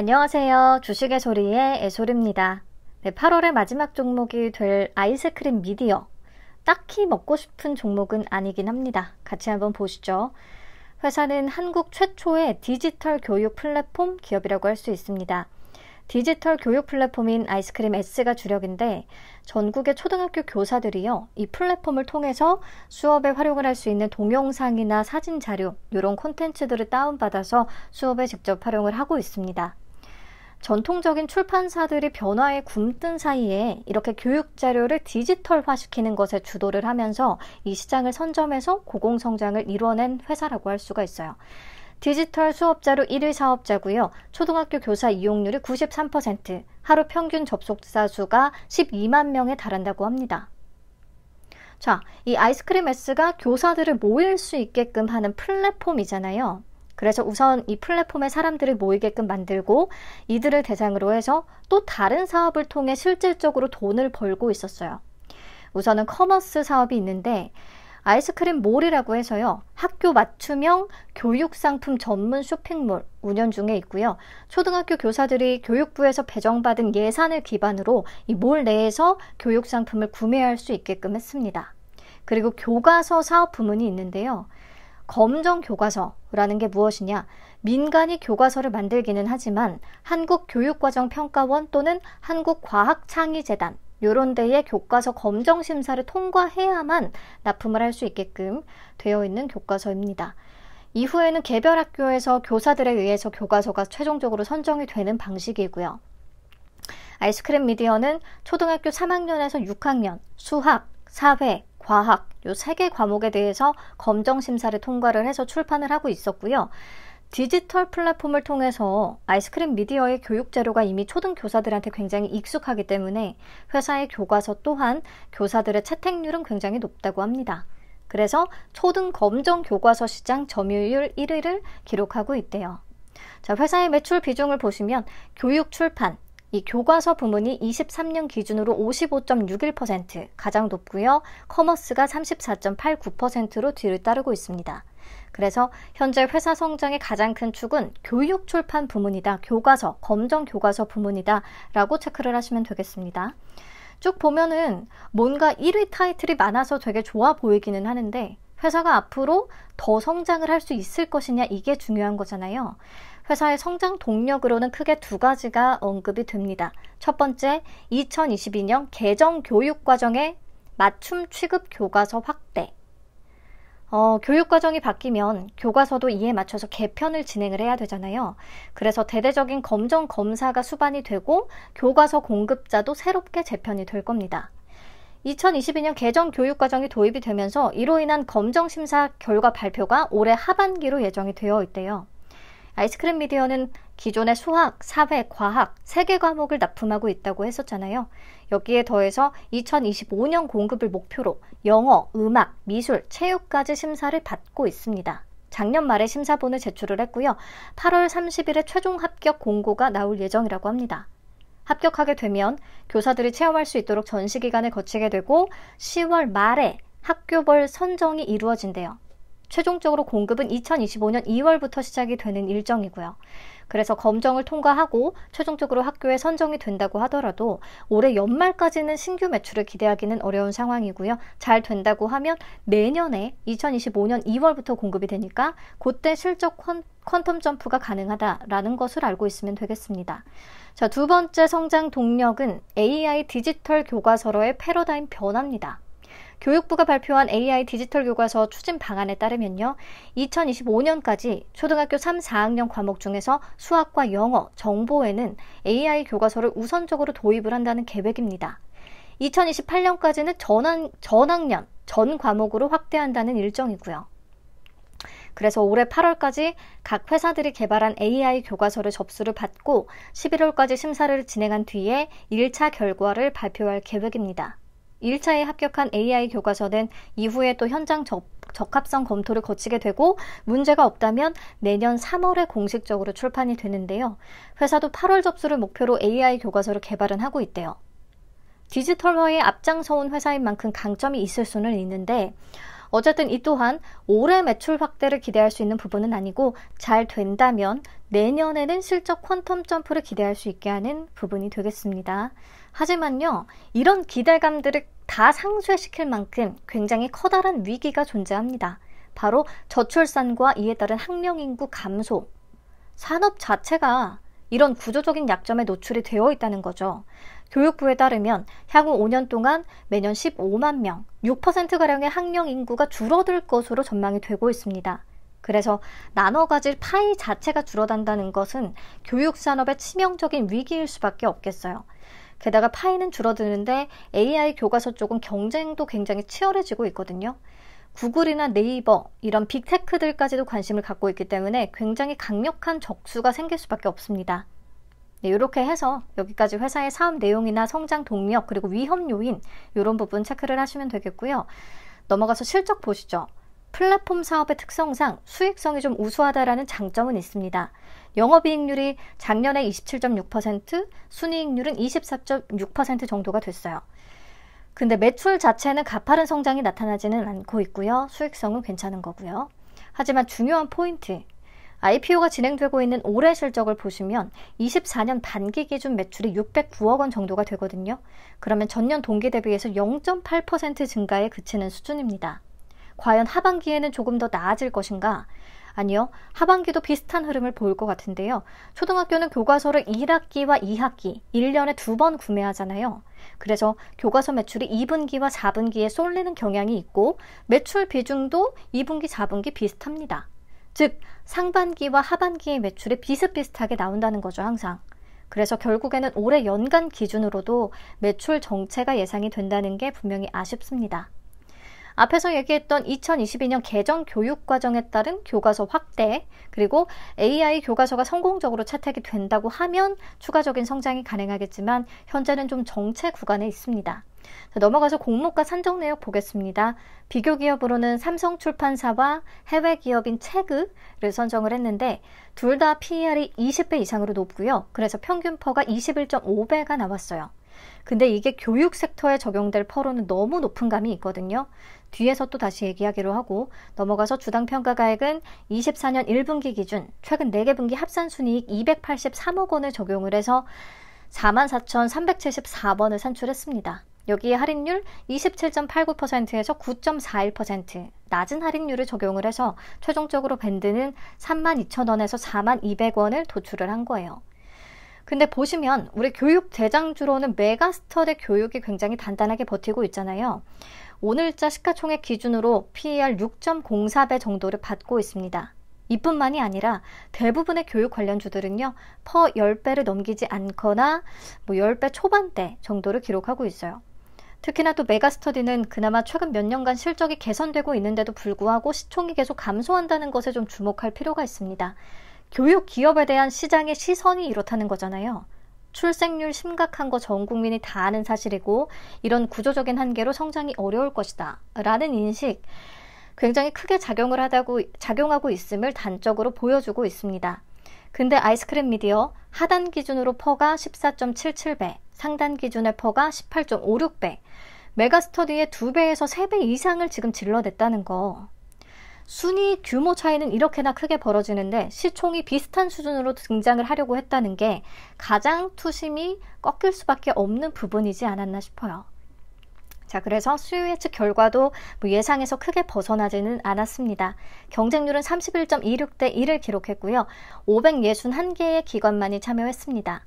안녕하세요. 주식의 소리의 애솔입니다. 네, 8월의 마지막 종목이 될 아이스크림 미디어. 딱히 먹고 싶은 종목은 아니긴 합니다. 같이 한번 보시죠. 회사는 한국 최초의 디지털 교육 플랫폼 기업이라고 할 수 있습니다. 디지털 교육 플랫폼인 아이스크림 S가 주력인데 전국의 초등학교 교사들이요. 이 플랫폼을 통해서 수업에 활용을 할 수 있는 동영상이나 사진 자료, 이런 콘텐츠들을 다운받아서 수업에 직접 활용을 하고 있습니다. 전통적인 출판사들이 변화에 굼뜬 사이에 이렇게 교육 자료를 디지털화시키는 것에 주도를 하면서 이 시장을 선점해서 고공성장을 이뤄낸 회사라고 할 수가 있어요. 디지털 수업자로 1위 사업자고요. 초등학교 교사 이용률이 93%, 하루 평균 접속자 수가 12만 명에 달한다고 합니다. 자, 이 아이스크림 S가 교사들을 모일 수 있게끔 하는 플랫폼이잖아요. 그래서 우선 이 플랫폼에 사람들을 모이게끔 만들고 이들을 대상으로 해서 또 다른 사업을 통해 실질적으로 돈을 벌고 있었어요. 우선은 커머스 사업이 있는데 아이스크림 몰이라고 해서요. 학교 맞춤형 교육 상품 전문 쇼핑몰 운영 중에 있고요. 초등학교 교사들이 교육부에서 배정받은 예산을 기반으로 이 몰 내에서 교육 상품을 구매할 수 있게끔 했습니다. 그리고 교과서 사업 부문이 있는데요. 검정 교과서라는 게 무엇이냐? 민간이 교과서를 만들기는 하지만 한국교육과정평가원 또는 한국과학창의재단 요런 데에 교과서 검정 심사를 통과해야만 납품을 할 수 있게끔 되어 있는 교과서입니다. 이후에는 개별 학교에서 교사들에 의해서 교과서가 최종적으로 선정이 되는 방식이고요. 아이스크림 미디어는 초등학교 3학년에서 6학년 수학, 사회, 과학 요 세 개 과목에 대해서 검정 심사를 통과를 해서 출판을 하고 있었고요. 디지털 플랫폼을 통해서 아이스크림 미디어의 교육 재료가 이미 초등 교사들한테 굉장히 익숙하기 때문에 회사의 교과서 또한 교사들의 채택률은 굉장히 높다고 합니다. 그래서 초등 검정 교과서 시장 점유율 1위를 기록하고 있대요. 자, 회사의 매출 비중을 보시면 교육 출판, 이 교과서 부문이 23년 기준으로 55.61% 가장 높고요. 커머스가 34.89%로 뒤를 따르고 있습니다. 그래서 현재 회사 성장의 가장 큰 축은 교육 출판 부문이다. 교과서, 검정 교과서 부문이다. 라고 체크를 하시면 되겠습니다. 쭉 보면은 뭔가 1위 타이틀이 많아서 되게 좋아 보이기는 하는데 회사가 앞으로 더 성장을 할 수 있을 것이냐 이게 중요한 거잖아요. 회사의 성장 동력으로는 크게 두 가지가 언급이 됩니다. 첫 번째, 2022년 개정 교육 과정의 맞춤 취급 교과서 확대. 어, 교육과정이 바뀌면 교과서도 이에 맞춰서 개편을 진행을 해야 되잖아요. 그래서 대대적인 검정 검사가 수반이 되고 교과서 공급자도 새롭게 재편이 될 겁니다. 2022년 개정 교육과정이 도입이 되면서 이로 인한 검정심사 결과 발표가 올해 하반기로 예정이 되어 있대요. 아이스크림 미디어는 기존의 수학, 사회, 과학 세개 과목을 납품하고 있다고 했었잖아요. 여기에 더해서 2025년 공급을 목표로 영어, 음악, 미술, 체육까지 심사를 받고 있습니다. 작년 말에 심사본을 제출을 했고요. 8월 30일에 최종 합격 공고가 나올 예정이라고 합니다. 합격하게 되면 교사들이 체험할 수 있도록 전시 기간을 거치게 되고 10월 말에 학교별 선정이 이루어진대요. 최종적으로 공급은 2025년 2월부터 시작이 되는 일정이고요. 그래서 검정을 통과하고 최종적으로 학교에 선정이 된다고 하더라도 올해 연말까지는 신규 매출을 기대하기는 어려운 상황이고요. 잘 된다고 하면 내년에 2025년 2월부터 공급이 되니까 그때 실적 퀀, 퀀텀 점프가 가능하다라는 것을 알고 있으면 되겠습니다. 자, 두 번째 성장 동력은 AI 디지털 교과서로의 패러다임 변화입니다. 교육부가 발표한 AI 디지털 교과서 추진 방안에 따르면요. 2025년까지 초등학교 3, 4학년 과목 중에서 수학과 영어, 정보에는 AI 교과서를 우선적으로 도입을 한다는 계획입니다. 2028년까지는 전학, 전학년, 전 과목으로 확대한다는 일정이고요. 그래서 올해 8월까지 각 회사들이 개발한 AI 교과서를 접수를 받고 11월까지 심사를 진행한 뒤에 1차 결과를 발표할 계획입니다. 1차에 합격한 AI 교과서는 이후에 또 현장 접, 적합성 검토를 거치게 되고 문제가 없다면 내년 3월에 공식적으로 출판이 되는데요. 회사도 8월 접수를 목표로 AI 교과서를 개발은 하고 있대요. 디지털화에 앞장서온 회사인 만큼 강점이 있을 수는 있는데 어쨌든 이 또한 올해 매출 확대를 기대할 수 있는 부분은 아니고 잘 된다면 내년에는 실적 퀀텀 점프를 기대할 수 있게 하는 부분이 되겠습니다. 하지만요, 이런 기대감들을 다 상쇄시킬 만큼 굉장히 커다란 위기가 존재합니다. 바로 저출산과 이에 따른 학령인구 감소. 산업 자체가 이런 구조적인 약점에 노출이 되어 있다는 거죠. 교육부에 따르면 향후 5년 동안 매년 15만 명, 6%가량의 학령 인구가 줄어들 것으로 전망이 되고 있습니다. 그래서 나눠 가질 파이 자체가 줄어든다는 것은 교육 산업의 치명적인 위기일 수밖에 없겠어요. 게다가 파이는 줄어드는데 AI 교과서 쪽은 경쟁도 굉장히 치열해지고 있거든요. 구글이나 네이버 이런 빅테크들까지도 관심을 갖고 있기 때문에 굉장히 강력한 적수가 생길 수밖에 없습니다. 네, 이렇게 해서 여기까지 회사의 사업 내용이나 성장 동력 그리고 위험 요인 이런 부분 체크를 하시면 되겠고요. 넘어가서 실적 보시죠. 플랫폼 사업의 특성상 수익성이 좀 우수하다라는 장점은 있습니다. 영업이익률이 작년에 27.6%, 순이익률은 24.6% 정도가 됐어요. 근데 매출 자체는 가파른 성장이 나타나지는 않고 있고요. 수익성은 괜찮은 거고요. 하지만 중요한 포인트. IPO가 진행되고 있는 올해 실적을 보시면 24년 단기 기준 매출이 609억 원 정도가 되거든요. 그러면 전년 동기 대비해서 0.8% 증가에 그치는 수준입니다. 과연 하반기에는 조금 더 나아질 것인가? 아니요. 하반기도 비슷한 흐름을 보일 것 같은데요. 초등학교는 교과서를 1학기와 2학기, 1년에 두 번 구매하잖아요. 그래서 교과서 매출이 2분기와 4분기에 쏠리는 경향이 있고 매출 비중도 2분기, 4분기 비슷합니다. 즉, 상반기와 하반기의 매출이 비슷비슷하게 나온다는 거죠, 항상. 그래서 결국에는 올해 연간 기준으로도 매출 정체가 예상이 된다는 게 분명히 아쉽습니다. 앞에서 얘기했던 2022년 개정 교육 과정에 따른 교과서 확대 그리고 AI 교과서가 성공적으로 채택이 된다고 하면 추가적인 성장이 가능하겠지만 현재는 좀 정체 구간에 있습니다. 넘어가서 공모가 산정 내역 보겠습니다. 비교 기업으로는 삼성 출판사와 해외 기업인 체그를 선정을 했는데 둘 다 PER이 20배 이상으로 높고요. 그래서 평균 퍼가 21.5배가 나왔어요. 근데 이게 교육 섹터에 적용될 퍼로는 너무 높은 감이 있거든요. 뒤에서 또 다시 얘기하기로 하고 넘어가서 주당 평가 가액은 24년 1분기 기준 최근 4개 분기 합산 순이익 283억 원을 적용을 해서 44,374번을 산출했습니다. 여기에 할인율 27.89%에서 9.41% 낮은 할인율을 적용을 해서 최종적으로 밴드는 32,000원에서 42,200원을 도출을 한 거예요. 근데 보시면 우리 교육 대장주로는 메가스터대 교육이 굉장히 단단하게 버티고 있잖아요. 오늘자 시가총액 기준으로 PER 6.04배 정도를 받고 있습니다. 이뿐만이 아니라 대부분의 교육 관련주들은요, 퍼 10배를 넘기지 않거나 뭐 10배 초반대 정도를 기록하고 있어요. 특히나 또 메가스터디는 그나마 최근 몇 년간 실적이 개선되고 있는데도 불구하고 시총이 계속 감소한다는 것에 좀 주목할 필요가 있습니다. 교육 기업에 대한 시장의 시선이 이렇다는 거잖아요. 출생률 심각한 거 전 국민이 다 아는 사실이고 이런 구조적인 한계로 성장이 어려울 것이다. 라는 인식 굉장히 크게 작용을 하다고 작용하고 있음을 단적으로 보여주고 있습니다. 근데 아이스크림 미디어 하단 기준으로 퍼가 14.77배, 상단 기준의 퍼가 18.56배, 메가스터디의 2배에서 3배 이상을 지금 질러냈다는 거. 순위 규모 차이는 이렇게나 크게 벌어지는데 시총이 비슷한 수준으로 등장을 하려고 했다는 게 가장 투심이 꺾일 수밖에 없는 부분이지 않았나 싶어요. 자, 그래서 수요 예측 결과도 뭐 예상에서 크게 벗어나지는 않았습니다. 경쟁률은 31.26대 1을 기록했고요. 561개의 기관만이 참여했습니다.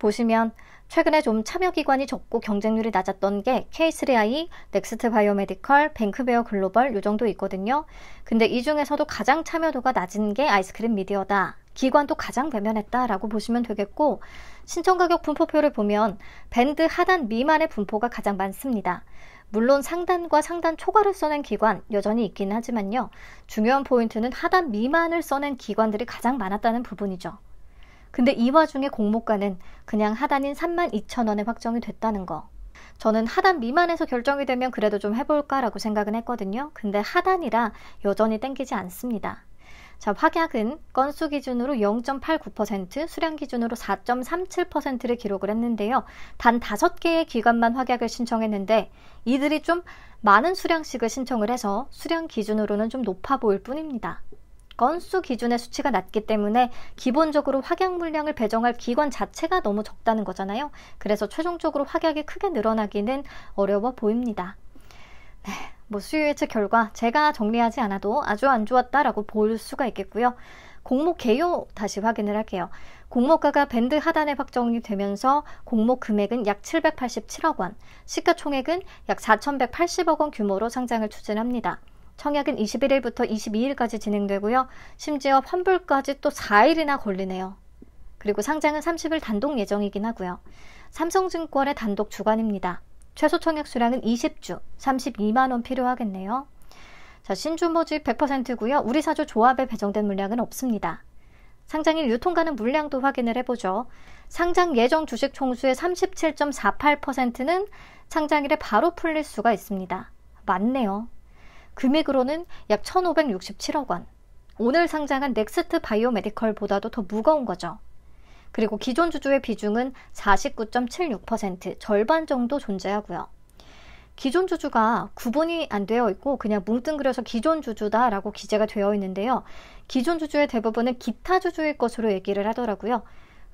보시면 최근에 좀 참여 기관이 적고 경쟁률이 낮았던 게 K3i, 넥스트 바이오메디컬, 뱅크베어 글로벌 요 정도 있거든요. 근데 이 중에서도 가장 참여도가 낮은 게 아이스크림 미디어다. 기관도 가장 외면했다라고 보시면 되겠고 신청 가격 분포표를 보면 밴드 하단 미만의 분포가 가장 많습니다. 물론 상단과 상단 초과를 써낸 기관 여전히 있긴 하지만요. 중요한 포인트는 하단 미만을 써낸 기관들이 가장 많았다는 부분이죠. 근데 이 와중에 공모가는 그냥 하단인 32,000원에 확정이 됐다는 거. 저는 하단 미만에서 결정이 되면 그래도 좀 해볼까라고 생각은 했거든요. 근데 하단이라 여전히 땡기지 않습니다. 자, 확약은 건수 기준으로 0.89%, 수량 기준으로 4.37%를 기록을 했는데요. 단 5개의 기관만 확약을 신청했는데 이들이 좀 많은 수량씩을 신청을 해서 수량 기준으로는 좀 높아 보일 뿐입니다. 건수 기준의 수치가 낮기 때문에 기본적으로 확약 물량을 배정할 기관 자체가 너무 적다는 거잖아요. 그래서 최종적으로 확약이 크게 늘어나기는 어려워 보입니다. 네, 뭐 수요 예측 결과 제가 정리하지 않아도 아주 안 좋았다라고 볼 수가 있겠고요. 공모 개요 다시 확인을 할게요. 공모가가 밴드 하단에 확정이 되면서 공모 금액은 약 787억 원, 시가총액은 약 4,180억 원 규모로 상장을 추진합니다. 청약은 21일부터 22일까지 진행되고요. 심지어 환불까지 또 4일이나 걸리네요. 그리고 상장은 30일 단독 예정이긴 하고요. 삼성증권의 단독 주관입니다. 최소 청약 수량은 20주, 32만원 필요하겠네요. 자, 신주 모집 100%고요. 우리 사주 조합에 배정된 물량은 없습니다. 상장일 유통가는 물량도 확인을 해보죠. 상장 예정 주식 총수의 37.48%는 상장일에 바로 풀릴 수가 있습니다. 맞네요. 금액으로는 약 1,567억 원. 오늘 상장한 넥스트 바이오메디컬보다도 더 무거운 거죠. 그리고 기존 주주의 비중은 49.76% 절반 정도 존재하고요. 기존 주주가 구분이 안 되어 있고 그냥 뭉뚱그려서 기존 주주다라고 기재가 되어 있는데요. 기존 주주의 대부분은 기타 주주일 것으로 얘기를 하더라고요.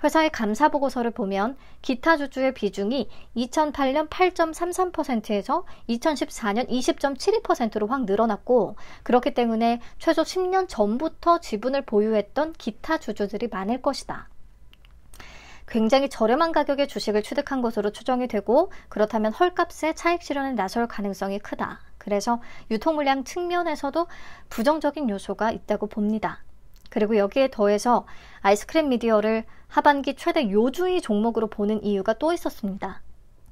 회사의 감사 보고서를 보면 기타 주주의 비중이 2008년 8.33%에서 2014년 20.72%로 확 늘어났고 그렇기 때문에 최소 10년 전부터 지분을 보유했던 기타 주주들이 많을 것이다. 굉장히 저렴한 가격의 주식을 취득한 것으로 추정이 되고 그렇다면 헐값에 차익 실현에 나설 가능성이 크다. 그래서 유통 물량 측면에서도 부정적인 요소가 있다고 봅니다. 그리고 여기에 더해서 아이스크림 미디어를 하반기 최대 요주의 종목으로 보는 이유가 또 있었습니다.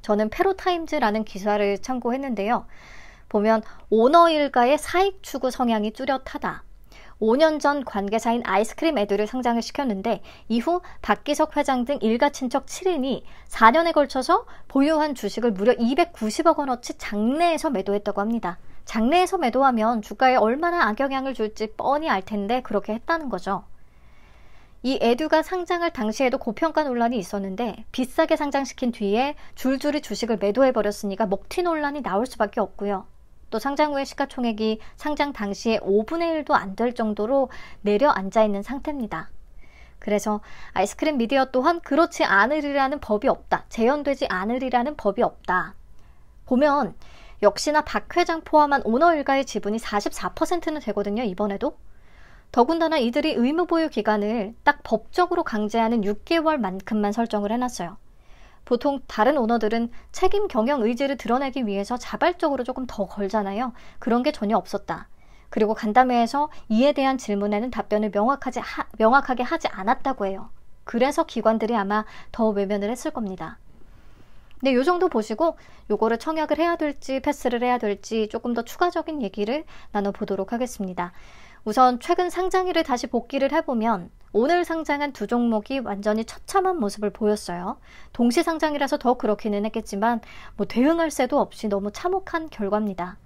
저는 페로타임즈라는 기사를 참고했는데요. 보면 오너 일가의 사익 추구 성향이 뚜렷하다. 5년 전 관계사인 아이스크림 애들을 상장을 시켰는데 이후 박기석 회장 등 일가 친척 7인이 4년에 걸쳐서 보유한 주식을 무려 290억 원어치 장내에서 매도했다고 합니다. 장내에서 매도하면 주가에 얼마나 악영향을 줄지 뻔히 알 텐데 그렇게 했다는 거죠. 이 에듀가 상장을 당시에도 고평가 논란이 있었는데 비싸게 상장시킨 뒤에 줄줄이 주식을 매도해버렸으니까 먹튀 논란이 나올 수밖에 없고요. 또 상장 후에 시가총액이 상장 당시에 5분의 1도 안 될 정도로 내려앉아 있는 상태입니다. 그래서 아이스크림 미디어 또한 그렇지 않으리라는 법이 없다. 재현되지 않으리라는 법이 없다. 보면 역시나 박 회장 포함한 오너 일가의 지분이 44%는 되거든요, 이번에도. 더군다나 이들이 의무 보유 기간을 딱 법적으로 강제하는 6개월만큼만 설정을 해놨어요. 보통 다른 오너들은 책임 경영 의지를 드러내기 위해서 자발적으로 조금 더 걸잖아요. 그런 게 전혀 없었다. 그리고 간담회에서 이에 대한 질문에는 답변을 명확하게 하지 않았다고 해요. 그래서 기관들이 아마 더 외면을 했을 겁니다. 근데 네, 요 정도 보시고 요거를 청약을 해야 될지 패스를 해야 될지 조금 더 추가적인 얘기를 나눠보도록 하겠습니다. 우선 최근 상장일을 다시 복귀를 해보면 오늘 상장한 두 종목이 완전히 처참한 모습을 보였어요. 동시 상장이라서 더 그렇기는 했겠지만 뭐 대응할 새도 없이 너무 참혹한 결과입니다.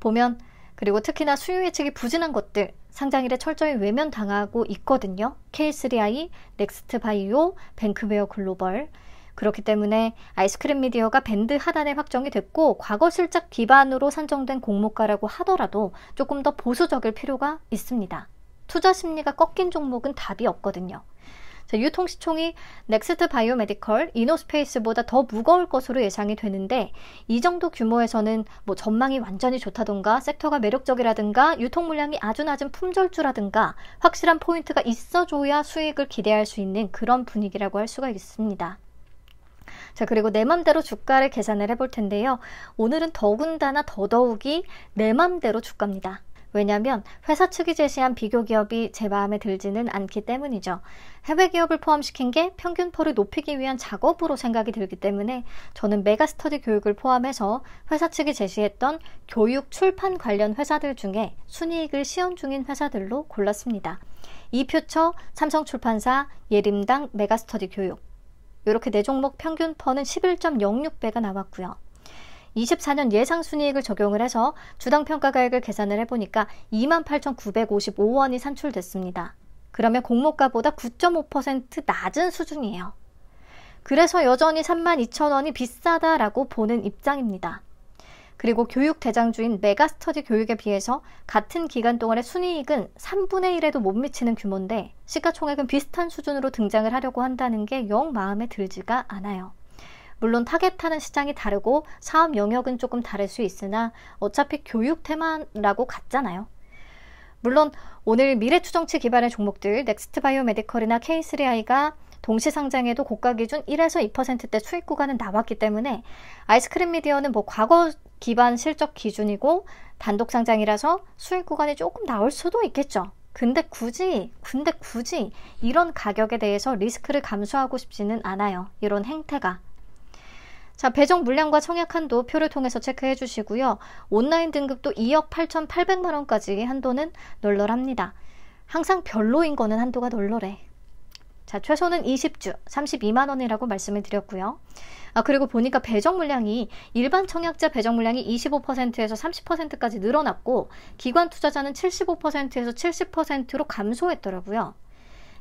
보면 그리고 특히나 수요 예측이 부진한 것들 상장일에 철저히 외면당하고 있거든요. K3i, 넥스트바이오, 뱅크웨어 글로벌 그렇기 때문에 아이스크림 미디어가 밴드 하단에 확정이 됐고 과거 실적 기반으로 산정된 공모가라고 하더라도 조금 더 보수적일 필요가 있습니다. 투자 심리가 꺾인 종목은 답이 없거든요. 자, 유통시총이 넥스트 바이오메디컬, 이노스페이스보다 더 무거울 것으로 예상이 되는데 이 정도 규모에서는 뭐 전망이 완전히 좋다던가 섹터가 매력적이라든가 유통 물량이 아주 낮은 품절주라든가 확실한 포인트가 있어줘야 수익을 기대할 수 있는 그런 분위기라고 할 수가 있습니다. 자, 그리고 내 맘대로 주가를 계산을 해볼 텐데요. 오늘은 더군다나 더더욱이 내 맘대로 주가입니다. 왜냐하면 회사 측이 제시한 비교 기업이 제 마음에 들지는 않기 때문이죠. 해외 기업을 포함시킨 게평균퍼를 높이기 위한 작업으로 생각이 들기 때문에 저는 메가스터디 교육을 포함해서 회사 측이 제시했던 교육 출판 관련 회사들 중에 순이익을 시험 중인 회사들로 골랐습니다. 이표처, 삼성출판사, 예림당, 메가스터디 교육 이렇게 네 종목 평균 퍼는 11.06배가 나왔고요. 24년 예상 순이익을 적용을 해서 주당 평가가액을 계산을 해보니까 28,955원이 산출됐습니다. 그러면 공모가보다 9.5% 낮은 수준이에요. 그래서 여전히 32,000원이 비싸다라고 보는 입장입니다. 그리고 교육 대장주인 메가스터디 교육에 비해서 같은 기간 동안의 순이익은 3분의 1에도 못 미치는 규모인데 시가총액은 비슷한 수준으로 등장을 하려고 한다는 게 영 마음에 들지가 않아요. 물론 타겟하는 시장이 다르고 사업 영역은 조금 다를 수 있으나 어차피 교육 테마라고 같잖아요. 물론 오늘 미래추정치 기반의 종목들 넥스트바이오메디컬이나 K3i가 동시 상장에도 고가 기준 1에서 2%대 수익 구간은 나왔기 때문에 아이스크림 미디어는 뭐 과거 기반 실적 기준이고 단독 상장이라서 수익 구간이 조금 나올 수도 있겠죠. 근데 굳이, 근데 굳이 이런 가격에 대해서 리스크를 감수하고 싶지는 않아요. 이런 행태가. 자, 배정 물량과 청약 한도 표를 통해서 체크해 주시고요. 온라인 등급도 2억 8,800만 원까지 한도는 널널합니다. 항상 별로인 거는 한도가 널널해. 자, 최소는 20주, 32만원이라고 말씀을 드렸고요. 아, 그리고 보니까 배정 물량이 일반 청약자 배정 물량이 25%에서 30%까지 늘어났고 기관 투자자는 75%에서 70%로 감소했더라고요.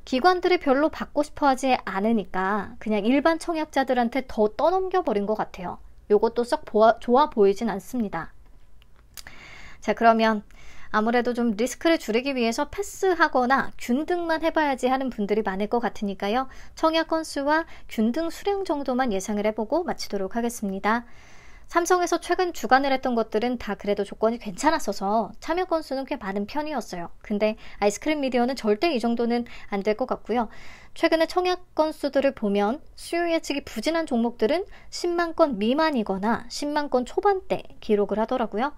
기관들이 별로 받고 싶어 하지 않으니까 그냥 일반 청약자들한테 더 떠넘겨 버린 것 같아요. 요것도 썩 좋아 보이진 않습니다. 자, 그러면 아무래도 좀 리스크를 줄이기 위해서 패스하거나 균등만 해봐야지 하는 분들이 많을 것 같으니까요. 청약 건수와 균등 수량 정도만 예상을 해보고 마치도록 하겠습니다. 삼성에서 최근 주관을 했던 것들은 다 그래도 조건이 괜찮았어서 참여 건수는 꽤 많은 편이었어요. 근데 아이스크림 미디어는 절대 이 정도는 안 될 것 같고요. 최근에 청약 건수들을 보면 수요 예측이 부진한 종목들은 10만 건 미만이거나 10만 건 초반대 기록을 하더라고요.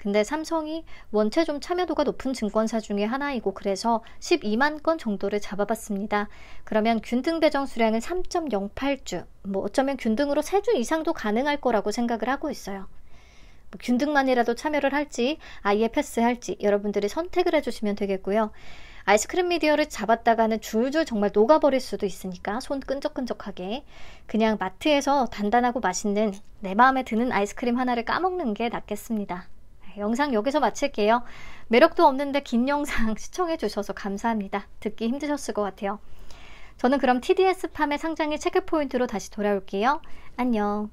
근데 삼성이 원체 좀 참여도가 높은 증권사 중에 하나이고 그래서 12만 건 정도를 잡아봤습니다. 그러면 균등 배정 수량은 3.08주, 뭐 어쩌면 균등으로 3주 이상도 가능할 거라고 생각을 하고 있어요. 뭐 균등만이라도 참여를 할지 아예 패스할지 여러분들이 선택을 해주시면 되겠고요. 아이스크림 미디어를 잡았다가는 줄줄 정말 녹아버릴 수도 있으니까 손 끈적끈적하게 그냥 마트에서 단단하고 맛있는 내 마음에 드는 아이스크림 하나를 까먹는 게 낫겠습니다. 영상 여기서 마칠게요. 매력도 없는데 긴 영상 시청해주셔서 감사합니다. 듣기 힘드셨을 것 같아요. 저는 그럼 TDS팜의 상장의 체크포인트로 다시 돌아올게요. 안녕.